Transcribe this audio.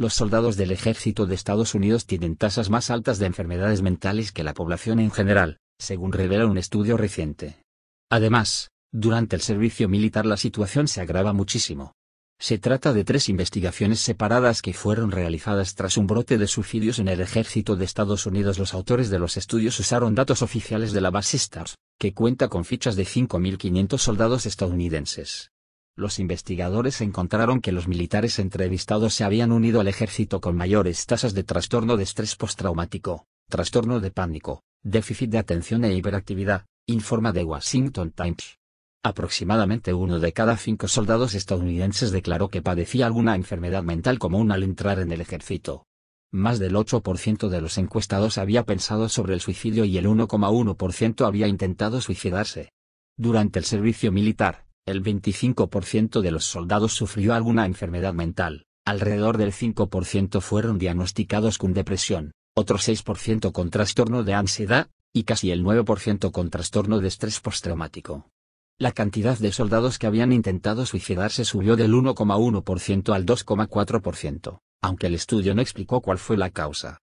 Los soldados del ejército de Estados Unidos tienen tasas más altas de enfermedades mentales que la población en general, según revela un estudio reciente. Además, durante el servicio militar la situación se agrava muchísimo. Se trata de tres investigaciones separadas que fueron realizadas tras un brote de suicidios en el ejército de Estados Unidos. Los autores de los estudios usaron datos oficiales de la base STARS, que cuenta con fichas de 5.500 soldados estadounidenses los investigadores encontraron que los militares entrevistados se habían unido al ejército con mayores tasas de trastorno de estrés postraumático, trastorno de pánico, déficit de atención e hiperactividad, informa The Washington Times. Aproximadamente uno de cada cinco soldados estadounidenses declaró que padecía alguna enfermedad mental común al entrar en el ejército. Más del 8% de los encuestados había pensado sobre el suicidio y el 1,1% había intentado suicidarse. Durante el servicio militar, el 25% de los soldados sufrió alguna enfermedad mental, alrededor del 5% fueron diagnosticados con depresión, otro 6% con trastorno de ansiedad, y casi el 9% con trastorno de estrés postraumático. La cantidad de soldados que habían intentado suicidarse subió del 1,1% al 2,4%, aunque el estudio no explicó cuál fue la causa.